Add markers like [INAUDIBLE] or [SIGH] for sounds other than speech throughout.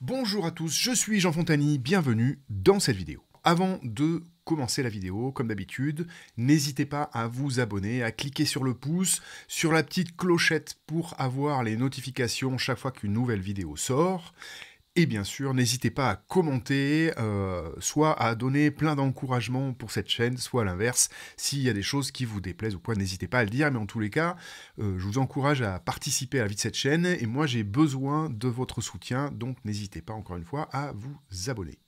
Bonjour à tous, je suis Jean Fontani, bienvenue dans cette vidéo. Avant de commencer la vidéo, comme d'habitude, n'hésitez pas à vous abonner, à cliquer sur le pouce, sur la petite clochette pour avoir les notifications chaque fois qu'une nouvelle vidéo sort, et bien sûr, n'hésitez pas à commenter, euh, soit à donner plein d'encouragement pour cette chaîne, soit à l'inverse, s'il y a des choses qui vous déplaisent ou quoi, n'hésitez pas à le dire. Mais en tous les cas, euh, je vous encourage à participer à la vie de cette chaîne. Et moi, j'ai besoin de votre soutien, donc n'hésitez pas encore une fois à vous abonner.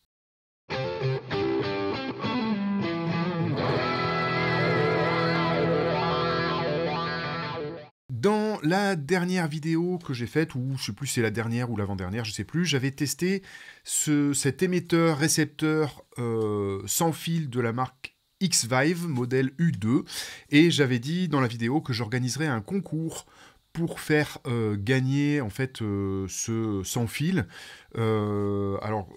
la dernière vidéo que j'ai faite, ou je sais plus si c'est la dernière ou l'avant-dernière, je sais plus, j'avais testé ce, cet émetteur récepteur euh, sans fil de la marque X-Vive, modèle U2, et j'avais dit dans la vidéo que j'organiserais un concours pour faire euh, gagner en fait euh, ce sans fil. alors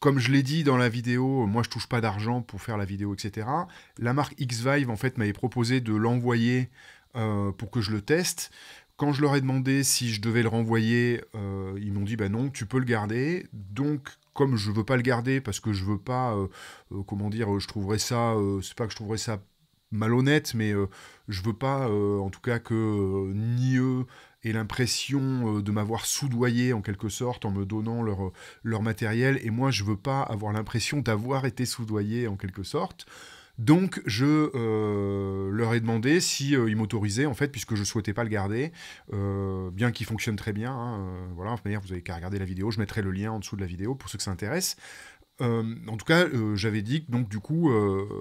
comme je l'ai dit dans la vidéo, moi je touche pas d'argent pour faire la vidéo, etc. La marque X-Vive en fait m'avait proposé de l'envoyer pour que je le teste. Quand je leur ai demandé si je devais le renvoyer, euh, ils m'ont dit ben non, tu peux le garder. Donc comme je veux pas le garder parce que je veux pas, euh, euh, comment dire, je trouverais ça, c'est pas que je trouverais ça malhonnête, mais je veux pas, en tout cas que ni eux aient l'impression de m'avoir soudoyé en quelque sorte en me donnant leur, leur matériel, et moi je veux pas avoir l'impression d'avoir été soudoyé en quelque sorte. Donc je euh, leur ai demandé si euh, ils m'autorisaient en fait, puisque je souhaitais pas le garder, euh, bien qu'il fonctionne très bien. Hein, voilà, vous avez qu'à regarder la vidéo, je mettrai le lien en dessous de la vidéo pour ceux que ça intéresse. en tout cas, j'avais dit que donc du coup,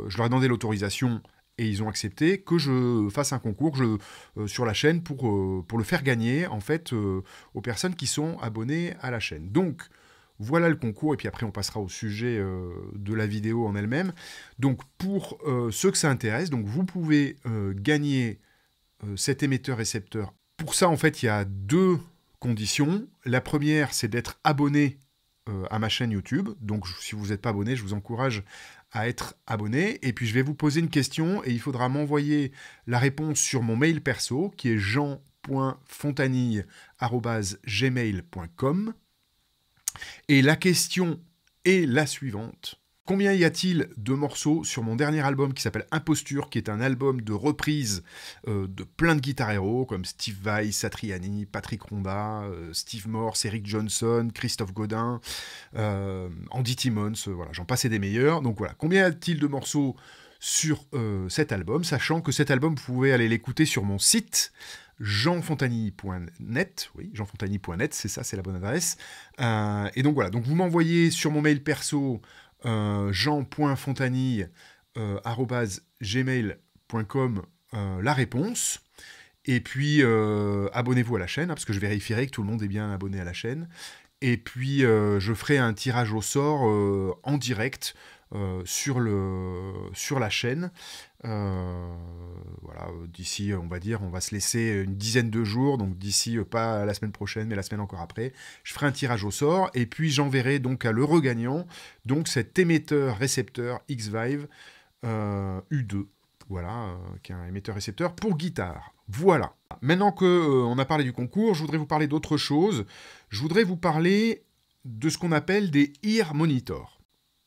je leur ai demandé l'autorisation et ils ont accepté que je fasse un concours sur la chaîne pour, le faire gagner en fait aux personnes qui sont abonnées à la chaîne. Donc voilà le concours, et puis après on passera au sujet euh, de la vidéo en elle-même. Donc pour euh, ceux que ça intéresse, donc vous pouvez euh, gagner cet émetteur-récepteur. Pour ça, en fait, il y a deux conditions. La première, c'est d'être abonné à ma chaîne YouTube. Donc si vous n'êtes pas abonné, je vous encourage à être abonné. Et puis je vais vous poser une question et il faudra m'envoyer la réponse sur mon mail perso qui est jean.fontanille.gmail.com et la question est la suivante. Combien y a-t-il de morceaux sur mon dernier album qui s'appelle Imposture, qui est un album de reprise euh, de plein de guitares héros comme Steve Vai, Satriani, Patrick Ronda, euh, Steve Morse, Eric Johnson, Christophe Godin, euh, Andy Timmons, voilà, j'en passais des meilleurs. Donc voilà, combien y a-t-il de morceaux sur euh, cet album, sachant que cet album, vous pouvez aller l'écouter sur mon site jeanfontanini.net, oui, jeanfontanini.net, c'est ça, c'est la bonne adresse. Euh, et donc voilà, donc vous m'envoyez sur mon mail perso euh, euh la réponse. Et puis abonnez-vous à la chaîne, hein, parce que je vérifierai que tout le monde est bien abonné à la chaîne. Et puis je ferai un tirage au sort en direct euh, sur, le, sur la chaîne. Euh, voilà, d'ici, euh, on va dire, on va se laisser une dizaine de jours, donc d'ici pas la semaine prochaine, mais la semaine encore après. Je ferai un tirage au sort et puis j'enverrai donc à l'heureux gagnant, donc cet émetteur récepteur X-Vive U2, voilà, qui est un émetteur récepteur pour guitare. Voilà. Maintenant qu'on on a parlé du concours, je voudrais vous parler d'autre chose. Je voudrais vous parler de ce qu'on appelle des ear monitors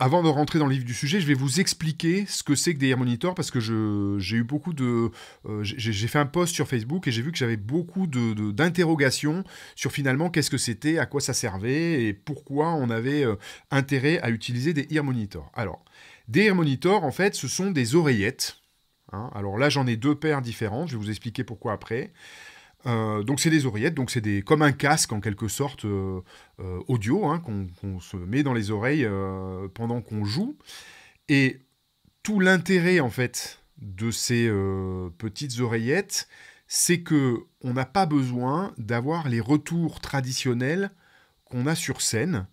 avant de rentrer dans le vif du sujet, je vais vous expliquer ce que c'est que des Air Monitors parce que j'ai eu beaucoup de. Euh, j'ai fait un post sur Facebook et j'ai vu que j'avais beaucoup d'interrogations de, sur finalement qu'est-ce que c'était, à quoi ça servait et pourquoi on avait euh, intérêt à utiliser des Ear Monitors. Alors, des Ear Monitors, en fait, ce sont des oreillettes. Hein. Alors là, j'en ai deux paires différentes, je vais vous expliquer pourquoi après. Euh, donc c'est des oreillettes, donc c'est des comme un casque en quelque sorte euh, euh, audio hein, qu'on se met dans les oreilles pendant qu'on joue. Et tout l'intérêt en fait de ces petites oreillettes, c'est que on n'a pas besoin d'avoir les retours traditionnels qu'on a sur scène.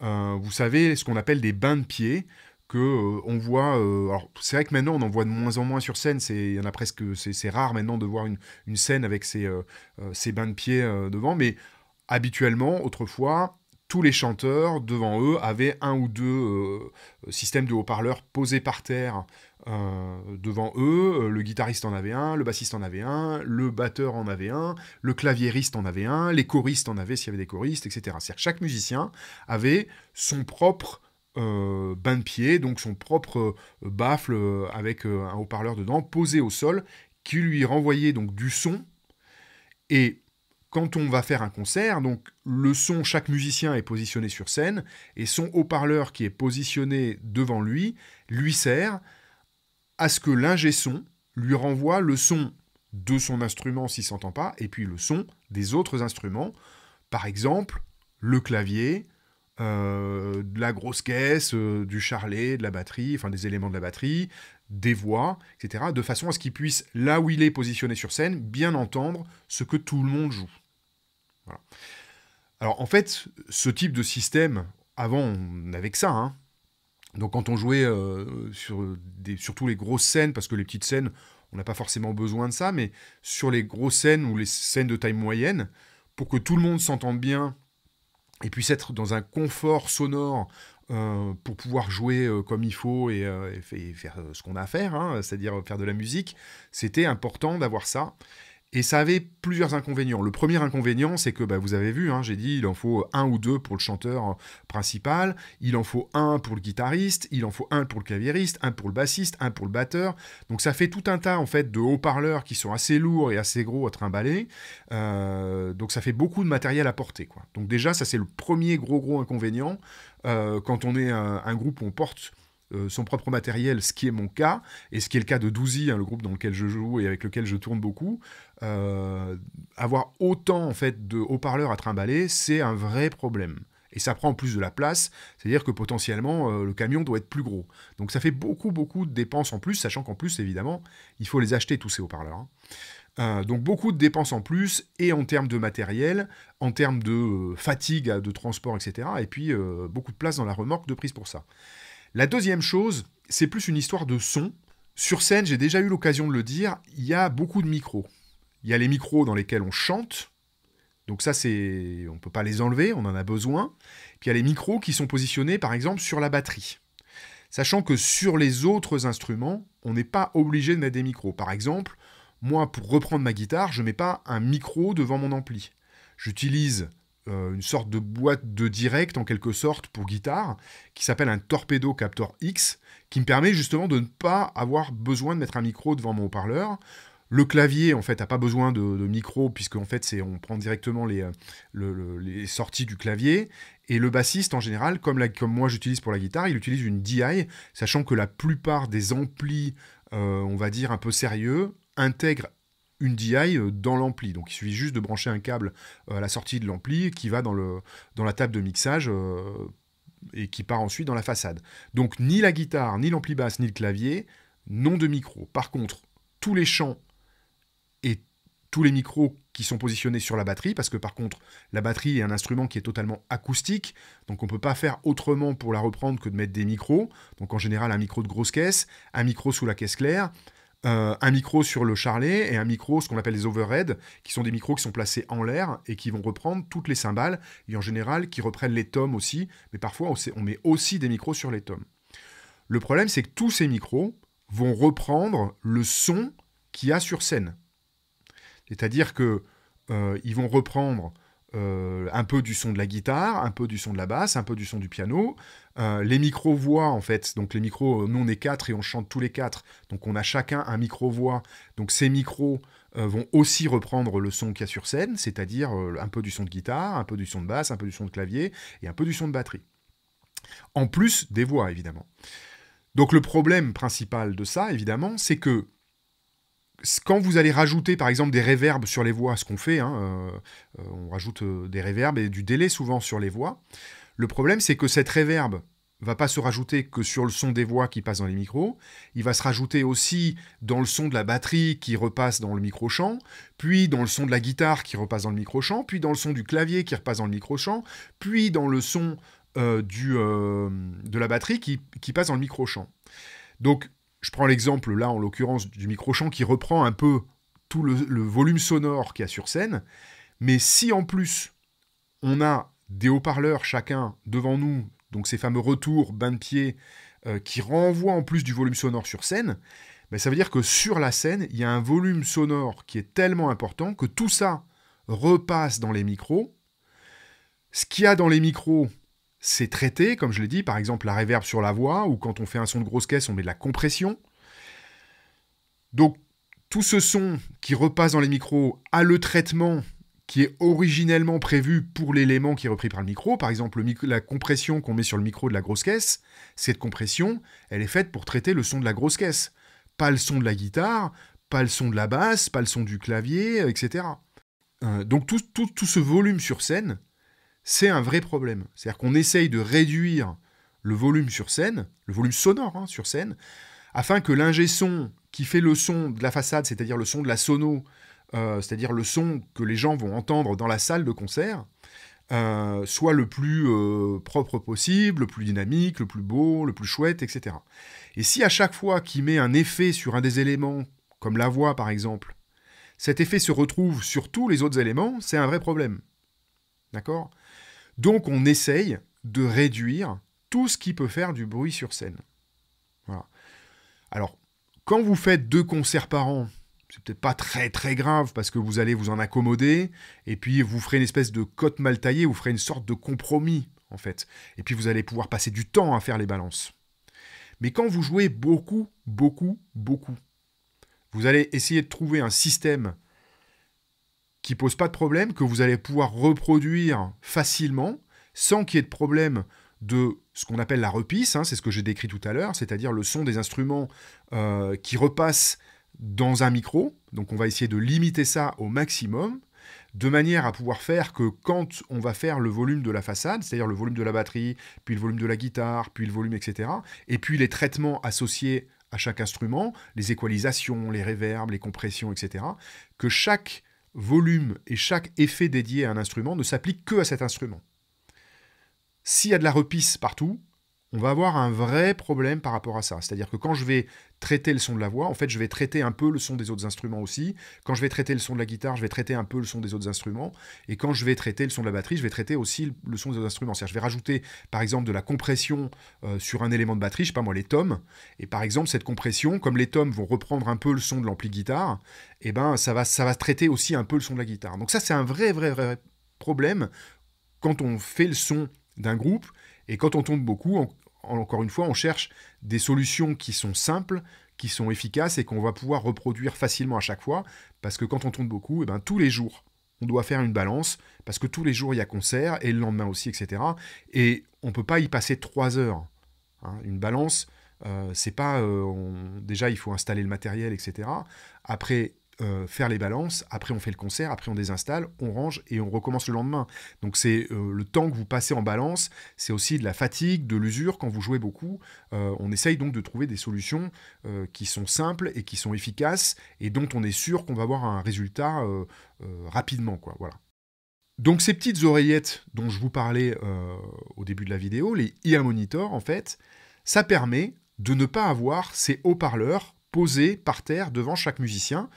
vous savez ce qu'on appelle des bains de pied euh, on voit. Euh, alors c'est vrai que maintenant on en voit de moins en moins sur scène. C'est il y en a presque c'est rare maintenant de voir une, scène avec ses, euh, bains de pied devant. Mais habituellement autrefois tous les chanteurs devant eux avaient un ou deux systèmes de haut-parleurs posés par terre devant eux, le guitariste en avait un, le bassiste en avait un, le batteur en avait un, le claviériste en avait un, les choristes en avaient s'il y avait des choristes, etc. C'est-à-dire chaque musicien avait son propre euh, bain de pied, donc son propre euh, baffle euh, avec un haut-parleur dedans, posé au sol, qui lui renvoyait donc du son. Et quand on va faire un concert, donc le son, chaque musicien est positionné sur scène, et son haut-parleur qui est positionné devant lui, lui sert à ce que l'ingé son lui renvoie le son de son instrument s'il s'entend pas, et puis le son des autres instruments, par exemple le clavier, euh, de la grosse caisse, euh, du charlet, de la batterie, enfin des éléments de la batterie, des voix, etc., de façon à ce qu'il puisse, là où il est positionné sur scène, bien entendre ce que tout le monde joue. Alors en fait, ce type de système, avant on n'avait que ça, hein. Donc quand on jouait euh, sur des, surtout les grosses scènes, parce que les petites scènes, on n'a pas forcément besoin de ça, mais sur les grosses scènes ou les scènes de taille moyenne, pour que tout le monde s'entende bien et puisse être dans un confort sonore euh, pour pouvoir jouer euh, comme il faut et, euh, faire ce qu'on a à faire, hein, c'est-à-dire faire de la musique, c'était important d'avoir ça. Et ça avait plusieurs inconvénients. Le premier inconvénient, c'est que bah, vous avez vu, hein, j'ai dit, il en faut un ou deux pour le chanteur euh, principal, il en faut un pour le guitariste, il en faut un pour le claviériste, un pour le bassiste, un pour le batteur. Donc ça fait tout un tas en fait de haut-parleurs qui sont assez lourds et assez gros à trimballer. Euh, donc ça fait beaucoup de matériel à porter. Quoi. Donc déjà, ça c'est le premier gros gros inconvénient euh, quand on est un, groupe où on porte son propre matériel, ce qui est mon cas, et ce qui est le cas de Douzi, hein, le groupe dans lequel je joue et avec lequel je tourne beaucoup, euh, avoir autant en fait de haut-parleurs à trimballer, c'est un vrai problème. Et ça prend plus de la place, c'est-à-dire que potentiellement euh, le camion doit être plus gros. Donc ça fait beaucoup beaucoup de dépenses en plus, sachant qu'en plus évidemment il faut les acheter tous ces haut-parleurs. Hein. Euh, donc beaucoup de dépenses en plus, et en termes de matériel, en termes de fatigue, de transport, etc. Et puis beaucoup de place dans la remorque de prise pour ça. La deuxième chose, c'est plus une histoire de son. Sur scène, j'ai déjà eu l'occasion de le dire, il y a beaucoup de micros. Il y a les micros dans lesquels on chante. Donc ça, c'est, on ne peut pas les enlever, on en a besoin. Puis il y a les micros qui sont positionnés, par exemple, sur la batterie. Sachant que sur les autres instruments, on n'est pas obligé de mettre des micros. Par exemple, moi, pour reprendre ma guitare, je ne mets pas un micro devant mon ampli. J'utilise euh, une sorte de boîte de direct en quelque sorte pour guitare qui s'appelle un Torpedo Captor X qui me permet justement de ne pas avoir besoin de mettre un micro devant mon haut-parleur. Le clavier, en fait, n'a pas besoin de, micro, puisque en fait, on prend directement euh, les, sorties du clavier. Et le bassiste, en général, comme, moi j'utilise pour la guitare, il utilise une DI, sachant que la plupart des amplis, euh, on va dire, un peu sérieux, intègrent une DI euh, dans l'ampli. Donc il suffit juste de brancher un câble à la sortie de l'ampli qui va dans, le, dans la table de mixage et qui part ensuite dans la façade. Donc ni la guitare, ni l'ampli basse, ni le clavier n'ont de micro. Par contre, tous les champs tous les micros qui sont positionnés sur la batterie, parce que par contre, la batterie est un instrument qui est totalement acoustique, donc on ne peut pas faire autrement pour la reprendre que de mettre des micros. Donc en général, un micro de grosse caisse, un micro sous la caisse claire, euh, un micro sur le charlet et un micro, ce qu'on appelle les overheads, qui sont des micros qui sont placés en l'air et qui vont reprendre toutes les cymbales, et en général qui reprennent les tomes aussi, mais parfois on, on met aussi des micros sur les tomes. Le problème, c'est que tous ces micros vont reprendre le son qu'il y a sur scène. C'est-à-dire que euh, ils vont reprendre euh, un peu du son de la guitare, un peu du son de la basse, un peu du son du piano. Euh, les micro-voix, en fait, donc les micros, nous on est quatre et on chante tous les quatre, donc on a chacun un micro-voix. Donc ces micros vont aussi reprendre le son qu'il y a sur scène, c'est-à-dire un peu du son de guitare, un peu du son de basse, un peu du son de clavier et un peu du son de batterie. En plus des voix, évidemment. Donc le problème principal de ça, évidemment, c'est que quand vous allez rajouter par exemple des réverbes sur les voix, ce qu'on fait, hein, euh, euh, on rajoute euh, des réverbes et du délai souvent sur les voix, le problème c'est que cette réverbe va pas se rajouter que sur le son des voix qui passent dans les micros, il va se rajouter aussi dans le son de la batterie qui repasse dans le micro puis dans le son de la guitare qui repasse dans le micro puis dans le son du clavier qui repasse dans le micro puis dans le son de la batterie qui, passe dans le micro-champ. Donc je prends l'exemple là, en l'occurrence, du micro microchamp qui reprend un peu tout le, volume sonore qu'il y a sur scène. Mais si en plus, on a des haut-parleurs chacun devant nous, donc ces fameux retours, bains de pied, euh, qui renvoient en plus du volume sonore sur scène, ben, ça veut dire que sur la scène, il y a un volume sonore qui est tellement important que tout ça repasse dans les micros. Ce qu'il y a dans les micros, c'est traité, comme je l'ai dit, par exemple la réverb sur la voix, ou quand on fait un son de grosse caisse, on met de la compression. Donc tout ce son qui repasse dans les micros a le traitement qui est originellement prévu pour l'élément qui est repris par le micro. Par exemple, la compression qu'on met sur le micro de la grosse caisse, cette compression, elle est faite pour traiter le son de la grosse caisse. Pas le son de la guitare, pas le son de la basse, pas le son du clavier, etc. Euh, donc tout, ce volume sur scène, c'est un vrai problème. C'est-à-dire qu'on essaye de réduire le volume sur scène, le volume sonore hein, sur scène, afin que l'ingé son qui fait le son de la façade, c'est-à-dire le son de la sono, euh, c'est-à-dire le son que les gens vont entendre dans la salle de concert, euh, soit le plus euh, propre possible, le plus dynamique, le plus beau, le plus chouette, etc. Et si à chaque fois qu'il met un effet sur un des éléments, comme la voix par exemple, cet effet se retrouve sur tous les autres éléments, c'est un vrai problème. D'accord donc on essaye de réduire tout ce qui peut faire du bruit sur scène. Alors, quand vous faites deux concerts par an, c'est peut-être pas très très grave parce que vous allez vous en accommoder et puis vous ferez une espèce de cote mal taillée, vous ferez une sorte de compromis en fait. Et puis vous allez pouvoir passer du temps à faire les balances. Mais quand vous jouez beaucoup, beaucoup, beaucoup, vous allez essayer de trouver un système qui pose pas de problème, que vous allez pouvoir reproduire facilement, sans qu'il y ait de problème de ce qu'on appelle la repisse, hein, c'est ce que j'ai décrit tout à l'heure, c'est-à-dire le son des instruments euh, qui repassent dans un micro. Donc on va essayer de limiter ça au maximum, de manière à pouvoir faire que quand on va faire le volume de la façade, c'est-à-dire le volume de la batterie, puis le volume de la guitare, puis le volume, etc., et puis les traitements associés à chaque instrument, les équalisations, les réverbes, les compressions, etc., que chaque volume et chaque effet dédié à un instrument ne s'applique que à cet instrument. S'il y a de la repisse partout, on va avoir un vrai problème par rapport à ça. C'est-à-dire que quand je vais traiter le son de la voix, en fait, je vais traiter un peu le son des autres instruments aussi. Quand je vais traiter le son de la guitare, je vais traiter un peu le son des autres instruments. Et quand je vais traiter le son de la batterie, je vais traiter aussi le son des autres instruments. C'est-à-dire, je vais rajouter, par exemple, de la compression euh, sur un élément de batterie, je sais pas moi, les tomes. Et par exemple, cette compression, comme les tomes vont reprendre un peu le son de l'ampli guitare, eh ben, ça va, ça va traiter aussi un peu le son de la guitare. Donc ça, c'est un vrai, vrai, vrai problème quand on fait le son d'un groupe et quand on tombe beaucoup encore une fois, on cherche des solutions qui sont simples, qui sont efficaces et qu'on va pouvoir reproduire facilement à chaque fois, parce que quand on tourne beaucoup, et eh ben, tous les jours, on doit faire une balance, parce que tous les jours, il y a concert, et le lendemain aussi, etc. Et on ne peut pas y passer trois heures. Hein. Une balance, euh, c'est pas... Euh, déjà, il faut installer le matériel, etc. Après, euh, faire les balances, après on fait le concert, après on désinstalle, on range et on recommence le lendemain. Donc c'est euh, le temps que vous passez en balance, c'est aussi de la fatigue, de l'usure quand vous jouez beaucoup. Euh, on essaye donc de trouver des solutions qui sont simples et qui sont efficaces et dont on est sûr qu'on va avoir un résultat rapidement. Donc ces petites oreillettes dont je vous parlais au début de la vidéo, les IA Monitor en fait, ça permet de ne pas avoir ces haut-parleurs posés par terre devant chaque musicien.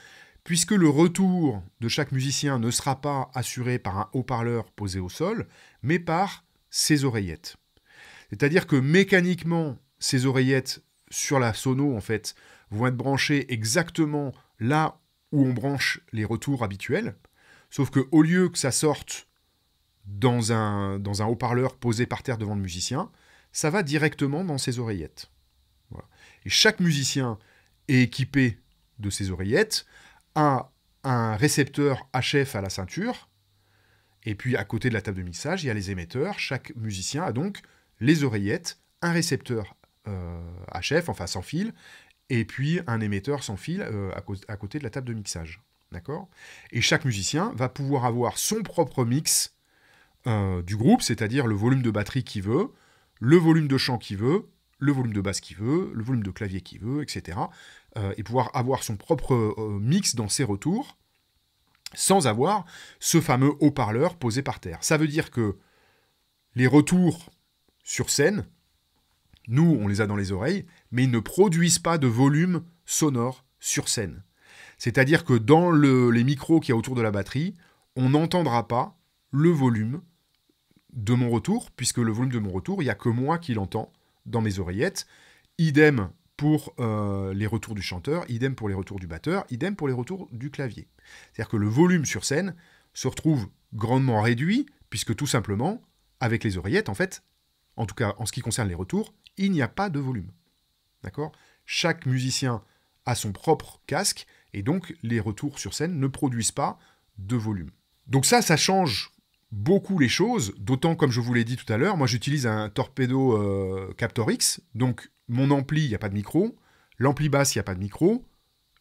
Puisque le retour de chaque musicien ne sera pas assuré par un haut-parleur posé au sol, mais par ses oreillettes. C'est-à-dire que mécaniquement, ses oreillettes sur la sono, en fait, vont être branchées exactement là où on branche les retours habituels. Sauf que au lieu que ça sorte dans un, haut-parleur posé par terre devant le musicien, ça va directement dans ses oreillettes. Et chaque musicien est équipé de ses oreillettes un, récepteur HF à la ceinture, et puis à côté de la table de mixage, il y a les émetteurs. Chaque musicien a donc les oreillettes, un récepteur HF, euh, enfin sans fil, et puis un émetteur sans fil euh, à, à, côté de la table de mixage. D'accord Et chaque musicien va pouvoir avoir son propre mix euh, du groupe, c'est-à-dire le volume de batterie qu'il veut, le volume de chant qu'il veut, le volume de basse qu'il veut, le volume de clavier qu'il veut, etc. Euh, et pouvoir avoir son propre euh, mix dans ses retours sans avoir ce fameux haut-parleur posé par terre. Ça veut dire que les retours sur scène, nous, on les a dans les oreilles, mais ils ne produisent pas de volume sonore sur scène. C'est-à-dire que dans les micros qu'il y a autour de la batterie, on n'entendra pas le volume de mon retour, puisque le volume de mon retour, il n'y a que moi qui l'entends, dans mes oreillettes. Idem pour euh, les retours du chanteur, idem pour les retours du batteur, idem pour les retours du clavier. C'est-à-dire que le volume sur scène se retrouve grandement réduit, puisque tout simplement, avec les oreillettes, en fait, en tout cas en ce qui concerne les retours, il n'y a pas de volume. D'accord Chaque musicien a son propre casque, et donc les retours sur scène ne produisent pas de volume. Donc ça, ça change beaucoup les choses, d'autant comme je vous l'ai dit tout à l'heure, moi j'utilise un torpedo euh, Captor X, donc mon ampli, il n'y a pas de micro, l'ampli basse, il n'y a pas de micro,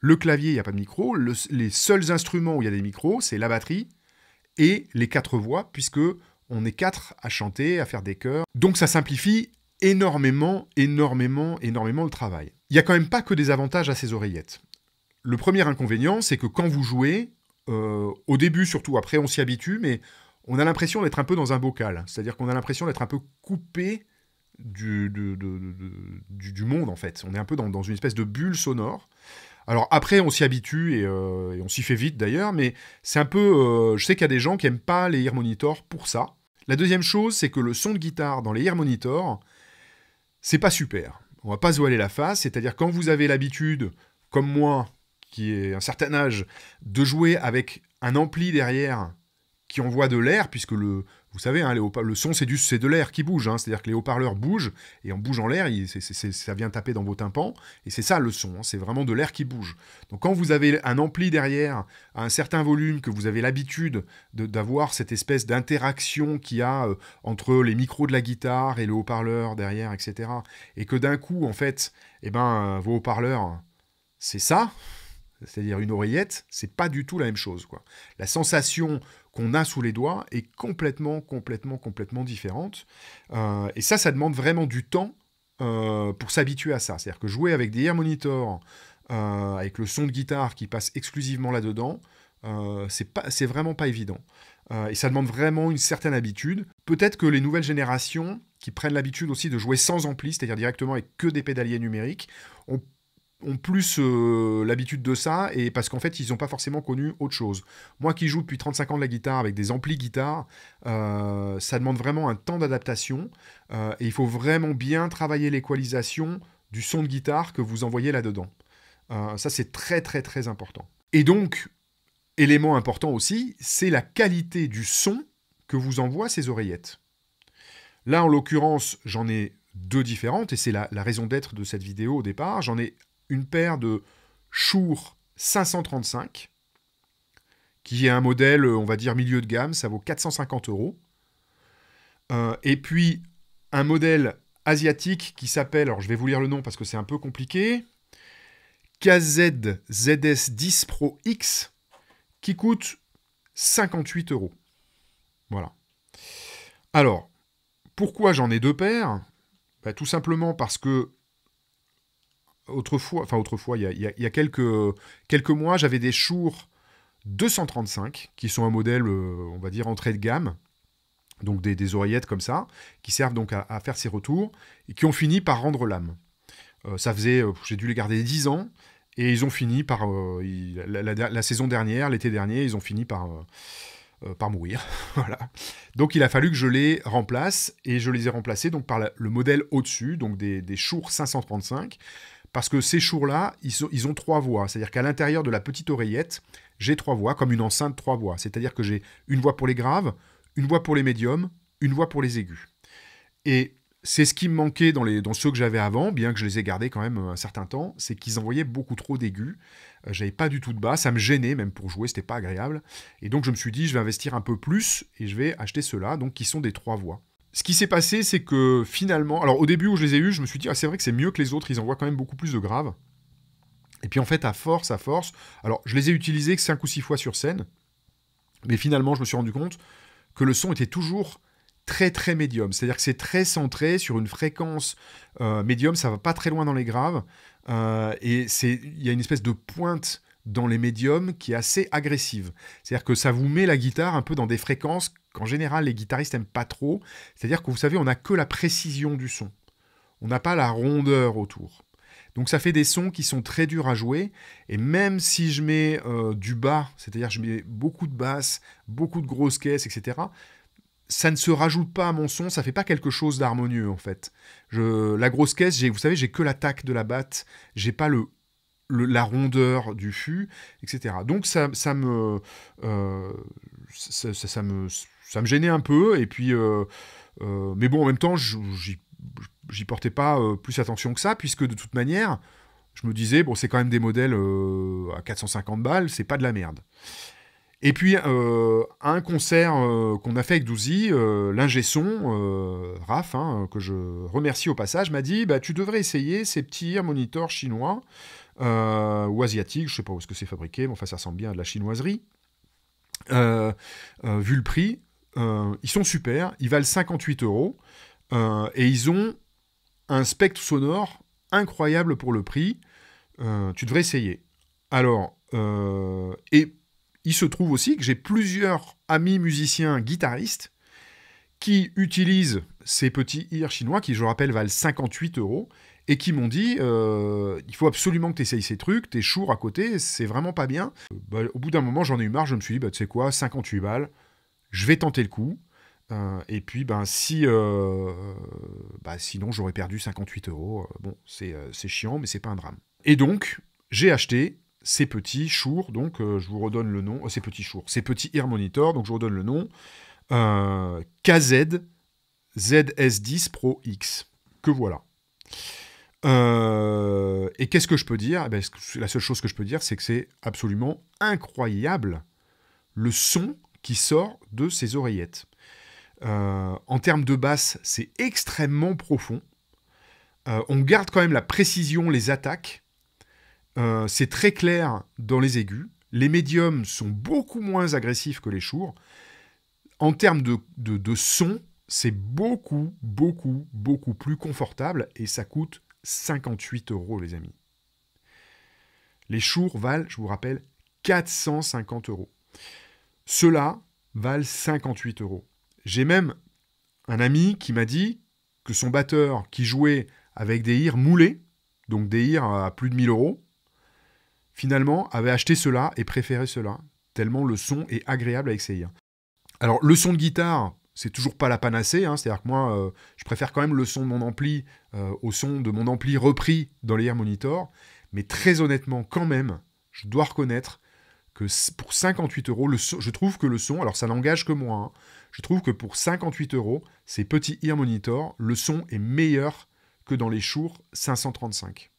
le clavier, il n'y a pas de micro, les seuls instruments où il y a des micros, c'est la batterie et les quatre voix, puisque on est quatre à chanter, à faire des chœurs, donc ça simplifie énormément, énormément, énormément le travail. Il n'y a quand même pas que des avantages à ces oreillettes. Le premier inconvénient, c'est que quand vous jouez, euh, au début surtout, après on s'y habitue, mais on a l'impression d'être un peu dans un bocal, c'est-à-dire qu'on a l'impression d'être un peu coupé du, monde, en fait. On est un peu dans, une espèce de bulle sonore. Alors après, on s'y habitue et, euh, on s'y fait vite d'ailleurs, mais c'est un peu... Euh, je sais qu'il y a des gens qui n'aiment pas les Ear Monitor pour ça. La deuxième chose, c'est que le son de guitare dans les Ear Monitor, c'est pas super. On va pas se voiler la face, c'est-à-dire quand vous avez l'habitude, comme moi, qui est un certain âge, de jouer avec un ampli derrière qui envoie de l'air, puisque le, vous savez, hein, le son, c'est, du, c'est de l'air qui bouge. Hein. c'est-à-dire que les haut-parleurs bougent, et en bougeant l'air, ça vient taper dans vos tympans. Et c'est ça le son, hein. c'est vraiment de l'air qui bouge. Donc quand vous avez un ampli derrière, à un certain volume, que vous avez l'habitude d'avoir cette espèce d'interaction qu'il y a euh, entre les micros de la guitare et le haut-parleur derrière, etc. Et que d'un coup, en fait, eh ben, vos haut-parleurs, c'est ça c'est-à-dire une oreillette, c'est pas du tout la même chose. Quoi. La sensation qu'on a sous les doigts est complètement, complètement, complètement différente. Euh, et ça, ça demande vraiment du temps euh, pour s'habituer à ça. C'est-à-dire que jouer avec des Air monitors, euh, avec le son de guitare qui passe exclusivement là-dedans, c'est vraiment pas évident. et ça demande vraiment une certaine habitude. Peut-être que les nouvelles générations qui prennent l'habitude aussi de jouer sans ampli, c'est-à-dire directement avec que des pédaliers numériques, ont ont plus euh, l'habitude de ça et parce qu'en fait ils n'ont pas forcément connu autre chose. Moi qui joue depuis 35 ans de la guitare avec des amplis guitare, euh, ça demande vraiment un temps d'adaptation euh, et il faut vraiment bien travailler l'équalisation du son de guitare que vous envoyez là-dedans. ça c'est très très très important. Et donc, élément important aussi, c'est la qualité du son que vous envoient ces oreillettes. Là en l'occurrence j'en ai deux différentes, et c'est la, la, raison d'être de cette vidéo au départ. J'en ai une paire de Shure 535, qui est un modèle, euh, on va dire, milieu de gamme, ça vaut 450 euros. Euh, et puis, un modèle asiatique qui s'appelle, alors je vais vous lire le nom parce que c'est un peu compliqué, KZZS10 Pro X, qui coûte 58 euros. Voilà. Alors, pourquoi j'en ai deux paires bah, Tout simplement parce que autrefois, enfin autrefois, il y a, quelques, mois, j'avais des Shure 235 qui sont un modèle, euh, on va dire, entrée de gamme. Donc des, oreillettes comme ça, qui servent donc à, faire ces retours, et qui ont fini par rendre l'âme. Euh, ça faisait, euh, j'ai dû les garder 10 ans, et ils ont fini par, la, saison dernière, l'été dernier, ils ont fini par, par mourir. [LAUGHS] Donc il a fallu que je les remplace, et je les ai remplacés donc par le modèle au-dessus, donc des, des 535, parce que ces chours-là, ils, ont, trois voix. C'est-à-dire qu'à l'intérieur de la petite oreillette, j'ai trois voix, comme une enceinte trois voix. C'est-à-dire que j'ai une voix pour les graves, une voix pour les médiums, une voix pour les aigus. Et c'est ce qui me manquait dans, ceux que j'avais avant, bien que je les ai gardés quand même un certain temps, c'est qu'ils envoyaient beaucoup trop d'aigus. Euh, j'avais pas du tout de bas, ça me gênait même pour jouer, ce c'était pas agréable. Et donc je me suis dit, je vais investir un peu plus et je vais acheter ceux-là, donc qui sont des trois voix ce qui s'est passé, c'est que finalement, alors au début où je les ai eus, je me suis dit, ah, c'est vrai que c'est mieux que les autres, ils envoient quand même beaucoup plus de graves. Et puis en fait, à force, à force, alors je les ai utilisés que 5 ou 6 fois sur scène, mais finalement, je me suis rendu compte que le son était toujours très très médium, c'est-à-dire que c'est très centré sur une fréquence euh, médium, ça va pas très loin dans les graves, euh, et il y a une espèce de pointe dans les médiums qui est assez agressive. C'est-à-dire que ça vous met la guitare un peu dans des fréquences en général les guitaristes n'aiment pas trop. C'est-à-dire que vous savez, on n'a que la précision du son. On n'a pas la rondeur autour. Donc ça fait des sons qui sont très durs à jouer. Et même si je mets euh, du bas, c'est-à-dire je mets beaucoup de basses, beaucoup de grosses caisses, etc., ça ne se rajoute pas à mon son, ça fait pas quelque chose d'harmonieux en fait. Je, la grosse caisse, vous savez, j'ai que l'attaque de la batte, j'ai pas le, la rondeur du fût, etc. Donc ça, me, euh, ça, me, me gênait un peu. Et puis, euh, euh, mais bon, en même temps, j'y portais pas euh, plus attention que ça, puisque de toute manière, je me disais, bon, c'est quand même des modèles à 450 balles, c'est pas de la merde. Et puis, un concert qu'on a fait avec Douzi, euh, l'ingé Raph, hein, que je remercie au passage, m'a dit bah, Tu devrais essayer ces petits moniteurs chinois ou asiatiques, je ne sais pas où est-ce que c'est fabriqué, mais ça ressemble bien à de la chinoiserie. Euh, euh, vu le prix, euh, ils sont super, ils valent 58 euros, et ils ont un spectre sonore incroyable pour le prix, tu devrais essayer. Alors, et il se trouve aussi que j'ai plusieurs amis musiciens guitaristes qui utilisent ces petits ears chinois, qui je rappelle valent 58 euros, et qui m'ont dit euh, il faut absolument que tu essayes ces trucs, t'es chour à côté, c'est vraiment pas bien. Euh, bah, au bout d'un moment, j'en ai eu marre, je me suis dit bah, tu sais quoi, 58 balles, je vais tenter le coup. Euh, et puis, ben, si, bah, sinon, j'aurais perdu 58 euros. Bon, c'est chiant, mais c'est pas un drame. Et donc, j'ai acheté ces petits chours, donc je vous redonne le nom, ces petits chours, ces petits Air Monitor, donc je vous redonne le nom, KZ ZS10 Pro X, que voilà. Euh, et qu'est-ce que je peux dire eh ben, La seule chose que je peux dire, c'est que c'est absolument incroyable le son qui sort de ces oreillettes. Euh, en termes de basse, c'est extrêmement profond. Euh, on garde quand même la précision, les attaques. c'est très clair dans les aigus. Les médiums sont beaucoup moins agressifs que les chours. En termes de son, c'est beaucoup, beaucoup, beaucoup plus confortable et ça coûte 58 euros, les amis. Les chours valent, je vous rappelle, 450 euros. Ceux-là valent 58 euros. J'ai même un ami qui m'a dit que son batteur qui jouait avec des hires moulés, donc des hires à plus de 1000 euros, finalement avait acheté cela et préféré cela, tellement le son est agréable avec ces hires. Alors le son de guitare c'est toujours pas la panacée. Hein. C'est-à-dire que moi, euh, je préfère quand même le son de mon ampli euh, au son de mon ampli repris dans les Air Monitor. Mais très honnêtement, quand même, je dois reconnaître que pour 58 euros, je trouve que le son, alors ça n'engage que moi, hein, je trouve que pour 58 euros, ces petits Ear Monitor, le son est meilleur que dans les Shure 535.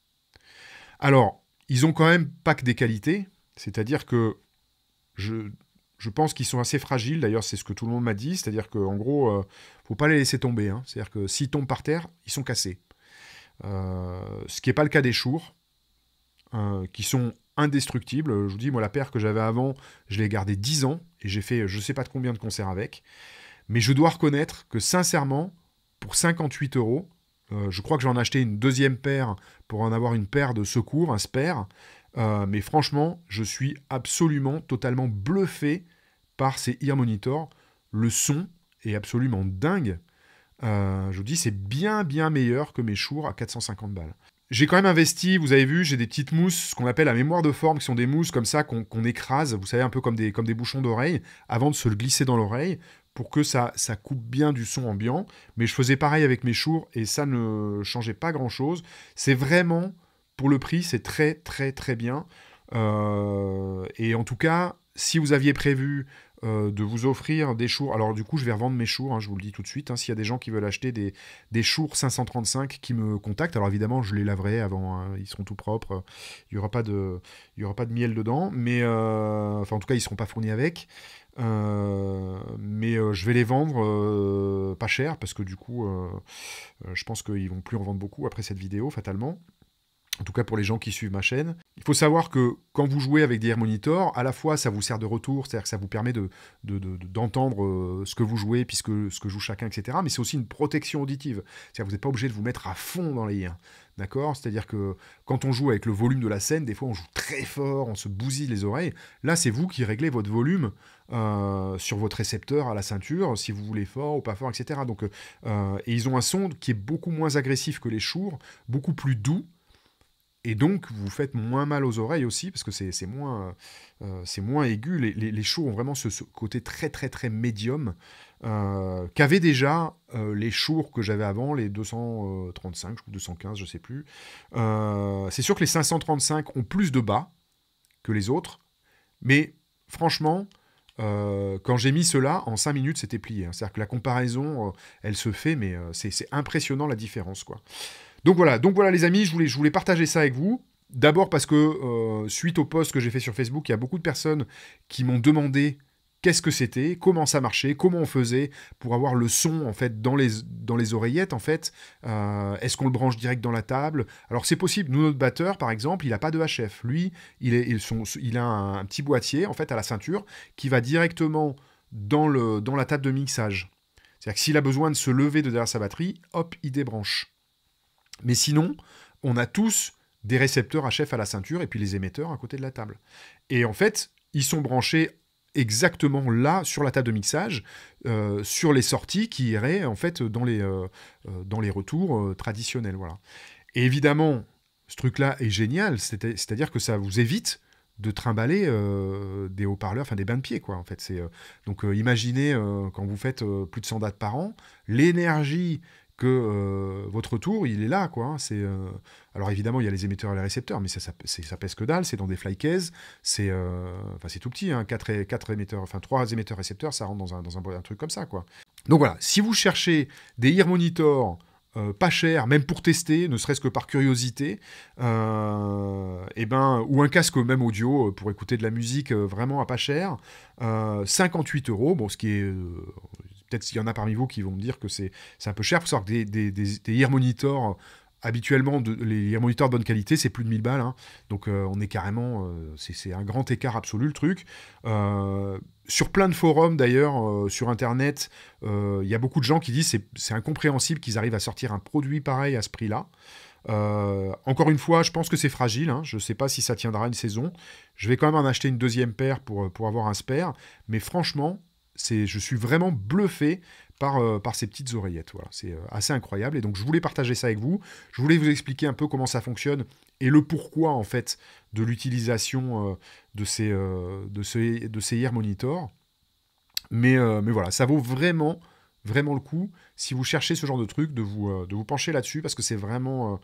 Alors, ils ont quand même pas que des qualités, c'est-à-dire que je, je pense qu'ils sont assez fragiles. D'ailleurs, c'est ce que tout le monde m'a dit. C'est-à-dire qu'en gros, ne euh, faut pas les laisser tomber. Hein. C'est-à-dire que s'ils tombent par terre, ils sont cassés. Euh, ce qui n'est pas le cas des chours, euh, qui sont indestructibles. Je vous dis, moi, la paire que j'avais avant, je l'ai gardée 10 ans et j'ai fait je ne sais pas de combien de concerts avec. Mais je dois reconnaître que sincèrement, pour 58 euros, je crois que j'en ai acheté une deuxième paire pour en avoir une paire de secours, un spare. Euh, mais franchement, je suis absolument, totalement bluffé par ces ear Monitor. Le son est absolument dingue. Euh, je vous dis, c'est bien, bien meilleur que mes Shure à 450 balles. J'ai quand même investi, vous avez vu, j'ai des petites mousses, ce qu'on appelle la mémoire de forme, qui sont des mousses comme ça qu'on écrase, vous savez, un peu comme des, comme des bouchons d'oreille, avant de se le glisser dans l'oreille, pour que ça, ça coupe bien du son ambiant. Mais je faisais pareil avec mes Shure, et ça ne changeait pas grand-chose. C'est vraiment pour le prix, c'est très très très bien. Euh, et en tout cas, si vous aviez prévu euh, de vous offrir des chours, alors du coup, je vais revendre mes chours, hein, je vous le dis tout de suite. Hein, s'il y a des gens qui veulent acheter des, des chours 535 qui me contactent, alors évidemment, je les laverai avant, hein, ils seront tout propres, il n'y aura, pas de, aura pas de miel dedans, mais euh, enfin, en tout cas, ils ne seront pas fournis avec. mais je vais les vendre pas cher parce que du coup, je pense qu'ils vont plus en vendre beaucoup après cette vidéo, fatalement en tout cas pour les gens qui suivent ma chaîne. Il faut savoir que quand vous jouez avec des Air Monitor, à la fois ça vous sert de retour, c'est-à-dire que ça vous permet d'entendre de, euh, ce que vous jouez, puisque ce que joue chacun, etc. Mais c'est aussi une protection auditive. C'est-à-dire que vous n'êtes pas obligé de vous mettre à fond dans les liens. D'accord C'est-à-dire que quand on joue avec le volume de la scène, des fois on joue très fort, on se bousille les oreilles. Là, c'est vous qui réglez votre volume euh, sur votre récepteur à la ceinture, si vous voulez fort ou pas fort, etc. Donc, euh, et ils ont un son qui est beaucoup moins agressif que les Shure, beaucoup plus doux et donc, vous faites moins mal aux oreilles aussi, parce que c'est moins, euh, c'est moins aigu. Les, les, les, ont vraiment ce, côté très, très, très médium euh, qu'avaient déjà euh, les shows que j'avais avant, les 235 ou 215, je sais plus. Euh, c'est sûr que les 535 ont plus de bas que les autres, mais franchement, quand j'ai mis cela, en 5 minutes, c'était plié. C'est-à-dire que la comparaison, elle se fait, mais c'est impressionnant la différence. quoi. Donc voilà, les amis, je voulais, partager ça avec vous. D'abord parce que euh, suite au post que j'ai fait sur Facebook, il y a beaucoup de personnes qui m'ont demandé qu'est-ce que c'était, comment ça marchait, comment on faisait pour avoir le son en fait dans les, oreillettes en fait. Euh, est-ce qu'on le branche direct dans la table Alors c'est possible. Nous notre batteur par exemple, il n'a pas de HF. Lui, il, a un, petit boîtier en fait à la ceinture qui va directement dans, dans la table de mixage. C'est-à-dire que s'il a besoin de se lever de derrière sa batterie, hop, il débranche. Mais sinon, on a tous des récepteurs à chef à la ceinture et puis les émetteurs à côté de la table. Et en fait, ils sont branchés exactement là sur la table de mixage euh, sur les sorties qui iraient en fait dans les, euh, euh, dans les retours traditionnels voilà et évidemment ce truc là est génial c'est à dire que ça vous évite de trimballer des haut-parleurs enfin des bains de pied quoi en fait c'est donc imaginez quand vous faites plus de 100 dates par an l'énergie que euh, votre tour, il est là, quoi. Hein. c'est euh, alors évidemment il y a les émetteurs et les récepteurs, mais ça, ça, ça pèse que dalle, c'est dans des flycases, c'est euh, enfin c'est tout petit, hein, quatre et émetteurs, enfin trois émetteurs récepteurs, ça rentre dans un, dans un, truc comme ça, quoi. Donc voilà, si vous cherchez des ear monitors pas cher, même pour tester, ne serait-ce que par curiosité, et eh ben, ou un casque même audio pour écouter de la musique vraiment à pas cher, 58 euros, bon, ce qui est, peut-être qu'il y en a parmi vous qui vont me dire que c'est un peu cher. Il faut que des, des, des, ear monitors habituellement, de, les, Ear monitors de bonne qualité, c'est plus de 1000 balles. Hein. Donc euh, on est carrément... Euh, c'est un grand écart absolu le truc. Euh, sur plein de forums d'ailleurs, sur Internet, il y a beaucoup de gens qui disent que c'est incompréhensible qu'ils arrivent à sortir un produit pareil à ce prix-là. encore une fois, je pense que c'est fragile. Hein. Je ne sais pas si ça tiendra une saison. Je vais quand même en acheter une deuxième paire pour, pour avoir un spare. Mais franchement, c'est, je suis vraiment bluffé par, euh, ces petites oreillettes. Voilà. C'est euh, assez incroyable. Et donc, je voulais partager ça avec vous. Je voulais vous expliquer un peu comment ça fonctionne et le pourquoi, en fait, de l'utilisation euh, de, ces, de, de ces Ear Monitor. Mais, mais voilà, ça vaut vraiment, vraiment le coup, si vous cherchez ce genre de truc, de vous, de vous pencher là-dessus parce que c'est vraiment,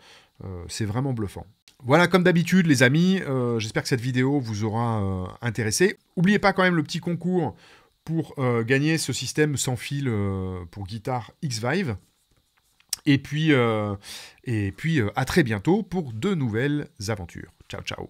c'est vraiment bluffant. Voilà, comme d'habitude, les amis, j'espère que cette vidéo vous aura intéressé. N'oubliez pas quand même le petit concours pour euh, gagner ce système sans fil euh, pour guitare X-Vive. Et puis, euh, et puis à très bientôt pour de nouvelles aventures. Ciao, ciao.